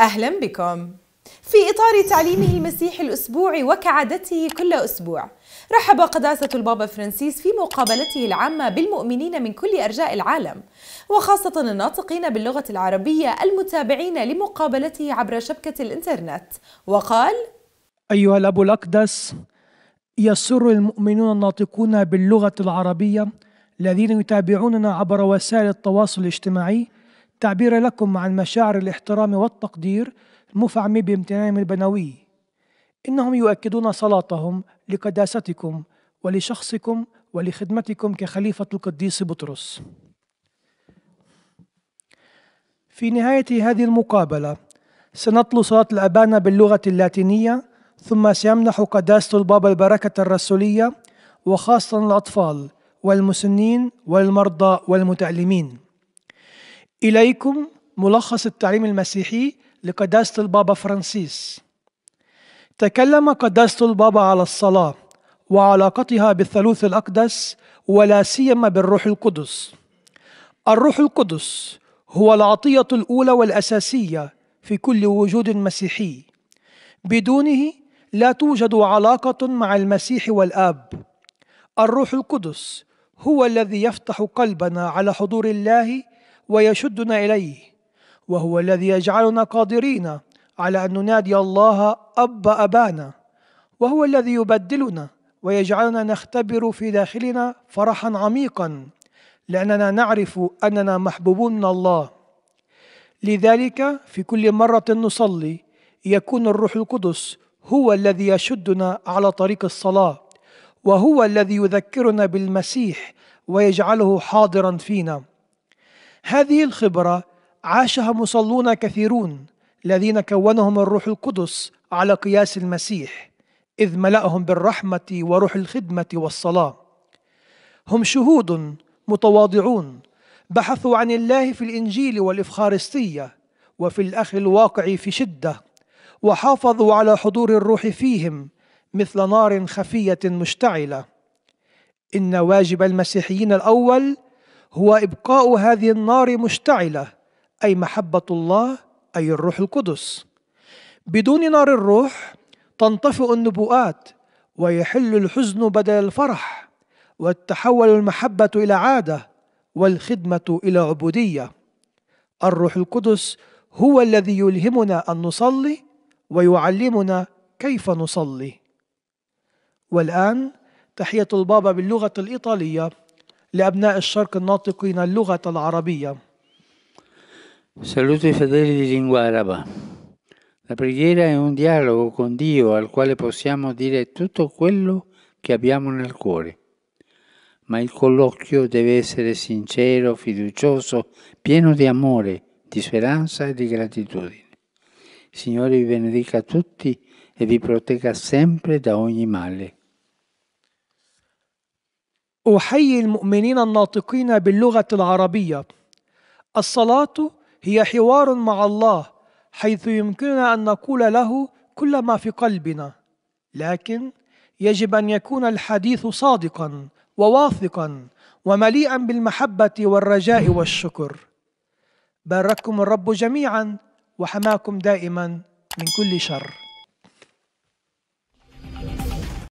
أهلا بكم في إطار تعليمه المسيحي الأسبوعي وكعادته كل أسبوع رحب قداسة البابا فرانسيس في مقابلته العامة بالمؤمنين من كل أرجاء العالم وخاصة الناطقين باللغة العربية المتابعين لمقابلته عبر شبكة الإنترنت وقال أيها الأب الأقدس يسر المؤمنون الناطقون باللغة العربية الذين يتابعوننا عبر وسائل التواصل الاجتماعي تعبير لكم عن مشاعر الاحترام والتقدير المفعم بامتنانهم البنوي إنهم يؤكدون صلاتهم لقداستكم ولشخصكم ولخدمتكم كخليفة القديس بطرس في نهاية هذه المقابلة سنتلو صلاة الأبانة باللغة اللاتينية ثم سيمنح قداسة البابا البركة الرسولية وخاصة الأطفال والمسنين والمرضى والمتألمين إليكم ملخص التعليم المسيحي لقداسة البابا فرانسيس تكلم قداسة البابا على الصلاة وعلاقتها بالثالوث الأقدس ولا سيما بالروح القدس الروح القدس هو العطية الأولى والأساسية في كل وجود مسيحي بدونه لا توجد علاقة مع المسيح والآب الروح القدس هو الذي يفتح قلبنا على حضور الله ويشدنا إليه وهو الذي يجعلنا قادرين على أن ننادي الله أب أبانا وهو الذي يبدلنا ويجعلنا نختبر في داخلنا فرحا عميقا لأننا نعرف أننا محبوبون من الله لذلك في كل مرة نصلي يكون الروح القدس هو الذي يشدنا على طريق الصلاة وهو الذي يذكرنا بالمسيح ويجعله حاضرا فينا هذه الخبرة عاشها مصلون كثيرون الذين كونهم الروح القدس على قياس المسيح إذ ملأهم بالرحمة وروح الخدمة والصلاة هم شهود متواضعون بحثوا عن الله في الإنجيل والإفخارستية وفي الأخ الواقع في شدة وحافظوا على حضور الروح فيهم مثل نار خفية مشتعلة إن واجب المسيحيين الأول هو إبقاء هذه النار مشتعلة أي محبة الله أي الروح القدس بدون نار الروح تنطفئ النبوءات ويحل الحزن بدل الفرح وتتحول المحبة إلى عادة والخدمة إلى عبودية الروح القدس هو الذي يلهمنا أن نصلي ويعلمنا كيف نصلي والآن تحية البابا باللغة الإيطالية لأبناء الشرق الناطقين اللغة العربية. Saluto i fedeli di lingua araba. La preghiera è un dialogo con Dio al quale possiamo dire tutto quello che abbiamo nel cuore. Ma il colloquio deve essere sincero, fiducioso, pieno di amore, di speranza e di gratitudine. Il Signore vi benedica tutti e vi protegga sempre da ogni male. أحيي المؤمنين الناطقين باللغة العربية الصلاة هي حوار مع الله حيث يمكننا أن نقول له كل ما في قلبنا لكن يجب أن يكون الحديث صادقا وواثقا ومليئا بالمحبة والرجاء والشكر بارككم الرب جميعا وحماكم دائما من كل شر